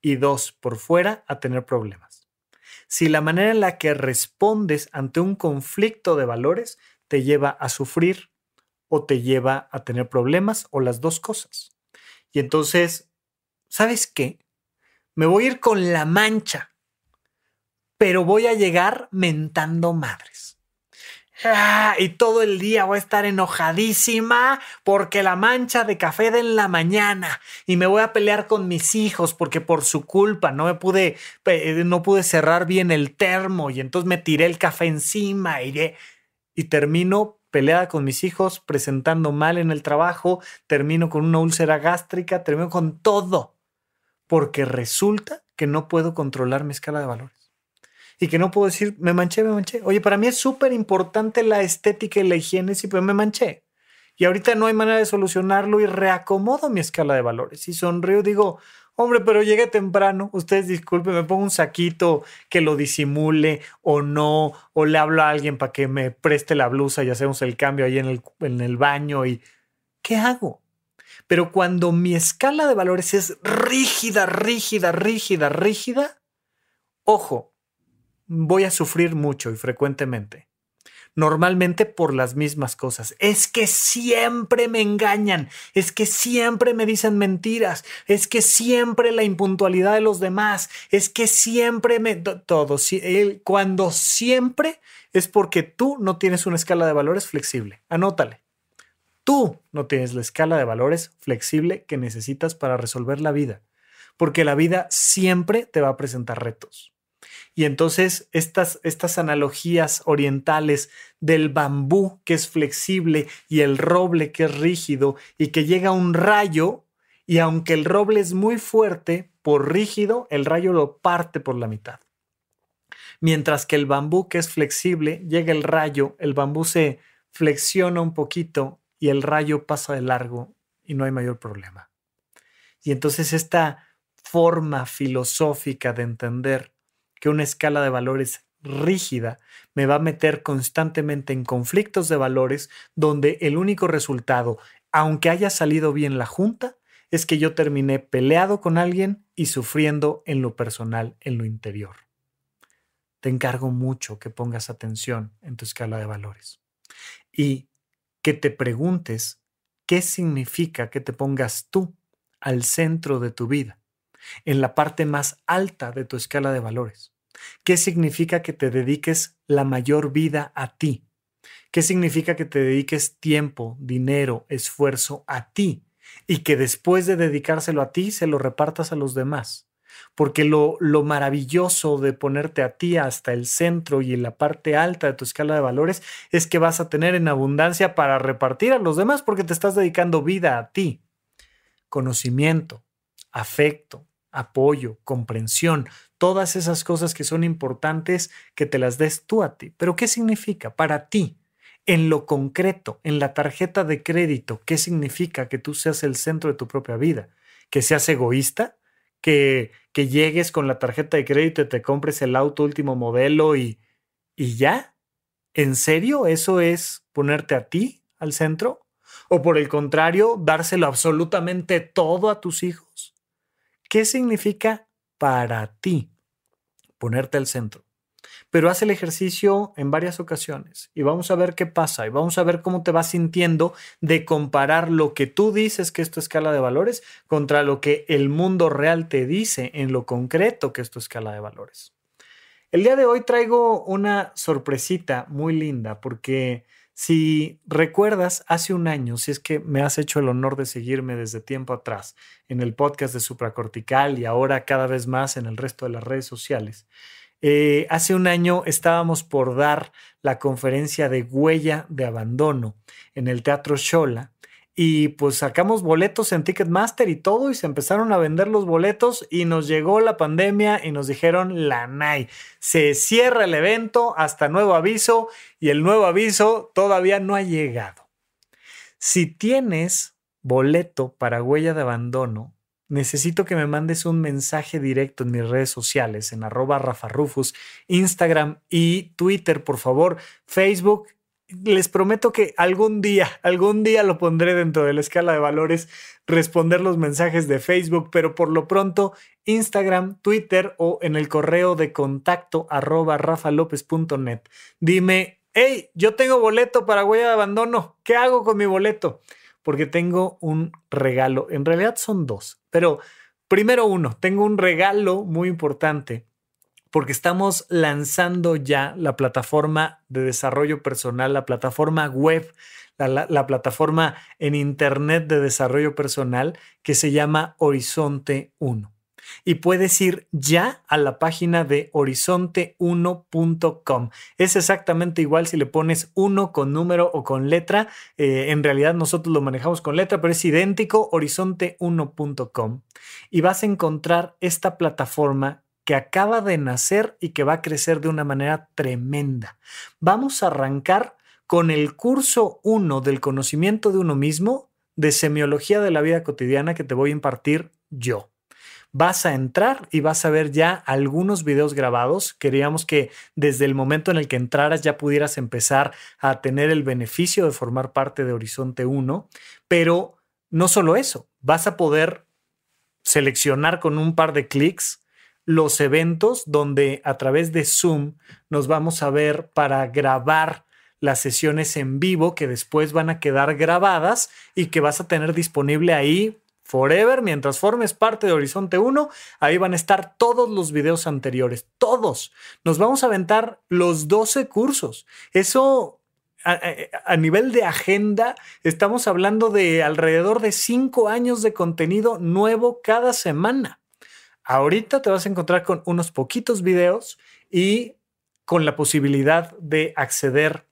y dos, por fuera a tener problemas. Si la manera en la que respondes ante un conflicto de valores te lleva a sufrir o te lleva a tener problemas o las dos cosas. Y entonces, ¿sabes qué? Me voy a ir con la mancha pero voy a llegar mentando madres. Ah, y todo el día voy a estar enojadísima porque la mancha de café de en la mañana y me voy a pelear con mis hijos porque por su culpa no me pude eh, no pude cerrar bien el termo y entonces me tiré el café encima y, y termino peleada con mis hijos, presentando mal en el trabajo, termino con una úlcera gástrica, termino con todo porque resulta que no puedo controlar mi escala de valores y que no puedo decir, me manché, me manché. Oye, para mí es súper importante la estética y la higiene, sí, pero me manché. Y ahorita no hay manera de solucionarlo y reacomodo mi escala de valores. Y sonrío, digo, hombre, pero llegué temprano, ustedes disculpen, me pongo un saquito que lo disimule o no, o le hablo a alguien para que me preste la blusa y hacemos el cambio ahí en el, en el baño y ¿qué hago? Pero cuando mi escala de valores es rígida, rígida, rígida, rígida, ojo, voy a sufrir mucho y frecuentemente. Normalmente por las mismas cosas. Es que siempre me engañan, es que siempre me dicen mentiras, es que siempre la impuntualidad de los demás, es que siempre me... Todo, cuando siempre es porque tú no tienes una escala de valores flexible. Anótale. Tú no tienes la escala de valores flexible que necesitas para resolver la vida, porque la vida siempre te va a presentar retos. Y entonces estas, estas analogías orientales del bambú que es flexible y el roble que es rígido y que llega un rayo y aunque el roble es muy fuerte, por rígido, el rayo lo parte por la mitad. Mientras que el bambú que es flexible, llega el rayo, el bambú se flexiona un poquito y el rayo pasa de largo y no hay mayor problema. Y entonces esta forma filosófica de entender que una escala de valores rígida me va a meter constantemente en conflictos de valores donde el único resultado, aunque haya salido bien la junta, es que yo terminé peleado con alguien y sufriendo en lo personal, en lo interior. Te encargo mucho que pongas atención en tu escala de valores y que te preguntes qué significa que te pongas tú al centro de tu vida, en la parte más alta de tu escala de valores. ¿Qué significa que te dediques la mayor vida a ti? ¿Qué significa que te dediques tiempo, dinero, esfuerzo a ti? Y que después de dedicárselo a ti, se lo repartas a los demás. Porque lo, lo maravilloso de ponerte a ti hasta el centro y en la parte alta de tu escala de valores es que vas a tener en abundancia para repartir a los demás porque te estás dedicando vida a ti. Conocimiento, afecto, apoyo, comprensión, todas esas cosas que son importantes, que te las des tú a ti. Pero ¿qué significa para ti? En lo concreto, en la tarjeta de crédito, ¿qué significa que tú seas el centro de tu propia vida? ¿Que seas egoísta? ¿Que, que llegues con la tarjeta de crédito y te compres el auto último modelo y, y ya? ¿En serio eso es ponerte a ti al centro? ¿O por el contrario, dárselo absolutamente todo a tus hijos? ¿Qué significa para ti, ponerte al centro. Pero haz el ejercicio en varias ocasiones y vamos a ver qué pasa y vamos a ver cómo te vas sintiendo de comparar lo que tú dices que es tu escala de valores contra lo que el mundo real te dice en lo concreto que es tu escala de valores. El día de hoy traigo una sorpresita muy linda porque si recuerdas, hace un año, si es que me has hecho el honor de seguirme desde tiempo atrás en el podcast de Supracortical y ahora cada vez más en el resto de las redes sociales, eh, hace un año estábamos por dar la conferencia de huella de abandono en el Teatro Shola y pues sacamos boletos en Ticketmaster y todo y se empezaron a vender los boletos y nos llegó la pandemia y nos dijeron la NAI, se cierra el evento hasta nuevo aviso y el nuevo aviso todavía no ha llegado. Si tienes boleto para huella de abandono, necesito que me mandes un mensaje directo en mis redes sociales en arroba rafarrufus, Instagram y Twitter, por favor, Facebook les prometo que algún día, algún día lo pondré dentro de la escala de valores, responder los mensajes de Facebook, pero por lo pronto Instagram, Twitter o en el correo de contacto arroba rafalopez.net. Dime, hey, yo tengo boleto para huella de abandono, ¿qué hago con mi boleto? Porque tengo un regalo, en realidad son dos, pero primero uno, tengo un regalo muy importante porque estamos lanzando ya la plataforma de desarrollo personal, la plataforma web, la, plataforma en Internet de desarrollo personal que se llama Horizonte 1. Y puedes ir ya a la página de horizonte1.com. Es exactamente igual si le pones uno con número o con letra. Eh, en realidad nosotros lo manejamos con letra, pero es idéntico horizonte1.com. Y vas a encontrar esta plataforma que acaba de nacer y que va a crecer de una manera tremenda. Vamos a arrancar con el curso 1 del conocimiento de uno mismo de semiología de la vida cotidiana que te voy a impartir yo. Vas a entrar y vas a ver ya algunos videos grabados. Queríamos que desde el momento en el que entraras ya pudieras empezar a tener el beneficio de formar parte de Horizonte 1, pero no solo eso, vas a poder seleccionar con un par de clics los eventos donde a través de Zoom nos vamos a ver para grabar las sesiones en vivo que después van a quedar grabadas y que vas a tener disponible ahí forever mientras formes parte de Horizonte 1. Ahí van a estar todos los videos anteriores, todos. Nos vamos a aventar los 12 cursos. Eso a, a, nivel de agenda, estamos hablando de alrededor de cinco años de contenido nuevo cada semana. Ahorita te vas a encontrar con unos poquitos videos y con la posibilidad de acceder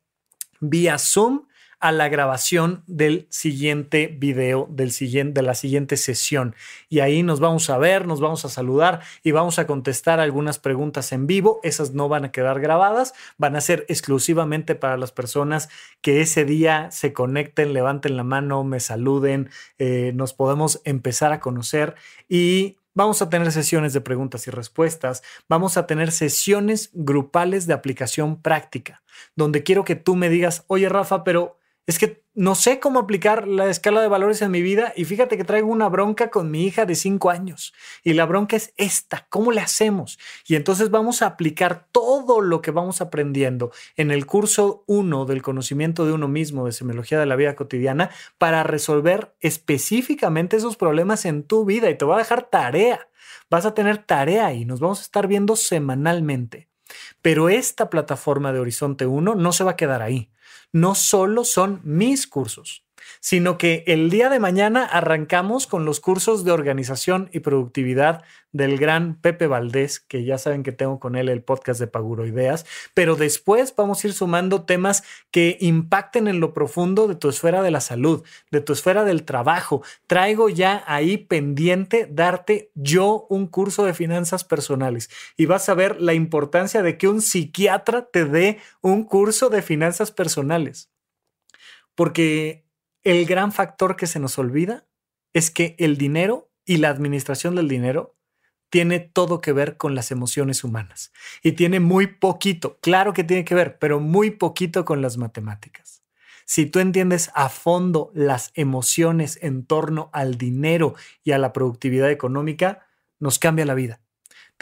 vía Zoom a la grabación del siguiente video, del siguiente, de la siguiente sesión. Y ahí nos vamos a ver, nos vamos a saludar y vamos a contestar algunas preguntas en vivo. Esas no van a quedar grabadas, van a ser exclusivamente para las personas que ese día se conecten, levanten la mano, me saluden, eh, nos podemos empezar a conocer y Vamos a tener sesiones de preguntas y respuestas, vamos a tener sesiones grupales de aplicación práctica, donde quiero que tú me digas, oye Rafa, pero es que no sé cómo aplicar la escala de valores en mi vida y fíjate que traigo una bronca con mi hija de 5 años y la bronca es esta, ¿cómo la hacemos? Y entonces vamos a aplicar todo lo que vamos aprendiendo en el curso 1 del conocimiento de uno mismo de semiología de la vida cotidiana para resolver específicamente esos problemas en tu vida y te va a dejar tarea. Vas a tener tarea y nos vamos a estar viendo semanalmente. Pero esta plataforma de Horizonte 1 no se va a quedar ahí no solo son mis cursos, sino que el día de mañana arrancamos con los cursos de organización y productividad del gran Pepe Valdés, que ya saben que tengo con él el podcast de Paguro Ideas, pero después vamos a ir sumando temas que impacten en lo profundo de tu esfera de la salud, de tu esfera del trabajo. Traigo ya ahí pendiente darte yo un curso de finanzas personales y vas a ver la importancia de que un psiquiatra te dé un curso de finanzas personales. Porque el gran factor que se nos olvida es que el dinero y la administración del dinero tiene todo que ver con las emociones humanas y tiene muy poquito, claro que tiene que ver, pero muy poquito con las matemáticas. Si tú entiendes a fondo las emociones en torno al dinero y a la productividad económica, nos cambia la vida.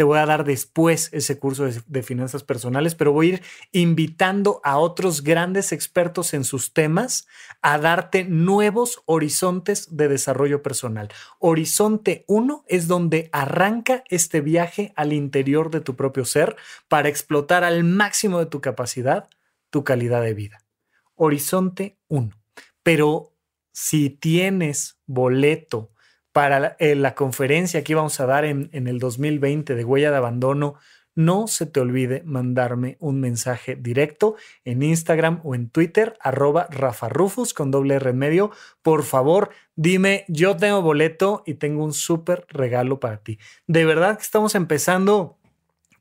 Te voy a dar después ese curso de, finanzas personales, pero voy a ir invitando a otros grandes expertos en sus temas a darte nuevos horizontes de desarrollo personal. Horizonte 1 es donde arranca este viaje al interior de tu propio ser para explotar al máximo de tu capacidad tu calidad de vida. Horizonte 1. Pero si tienes boleto para eh, la, conferencia que íbamos a dar en, el 2020 de huella de abandono, no se te olvide mandarme un mensaje directo en Instagram o en Twitter, arroba Rufus con doble remedio. medio. Por favor, dime, yo tengo boleto y tengo un súper regalo para ti. De verdad que estamos empezando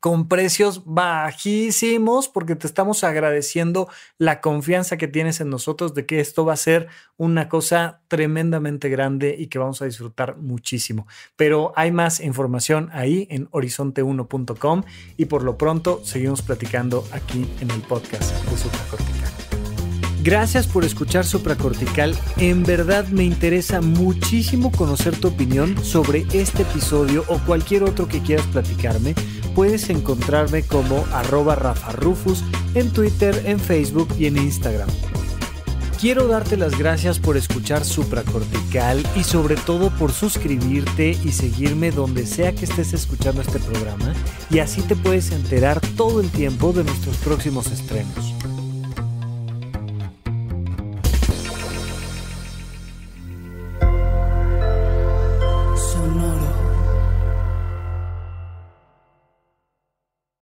con precios bajísimos porque te estamos agradeciendo la confianza que tienes en nosotros de que esto va a ser una cosa tremendamente grande y que vamos a disfrutar muchísimo. Pero hay más información ahí en horizonte1.com y por lo pronto seguimos platicando aquí en el podcast de Supracortical. Gracias por escuchar Supracortical. En verdad me interesa muchísimo conocer tu opinión sobre este episodio o cualquier otro que quieras platicarme puedes encontrarme como rafarufus en Twitter, en Facebook y en Instagram. Quiero darte las gracias por escuchar Supracortical y sobre todo por suscribirte y seguirme donde sea que estés escuchando este programa y así te puedes enterar todo el tiempo de nuestros próximos estrenos.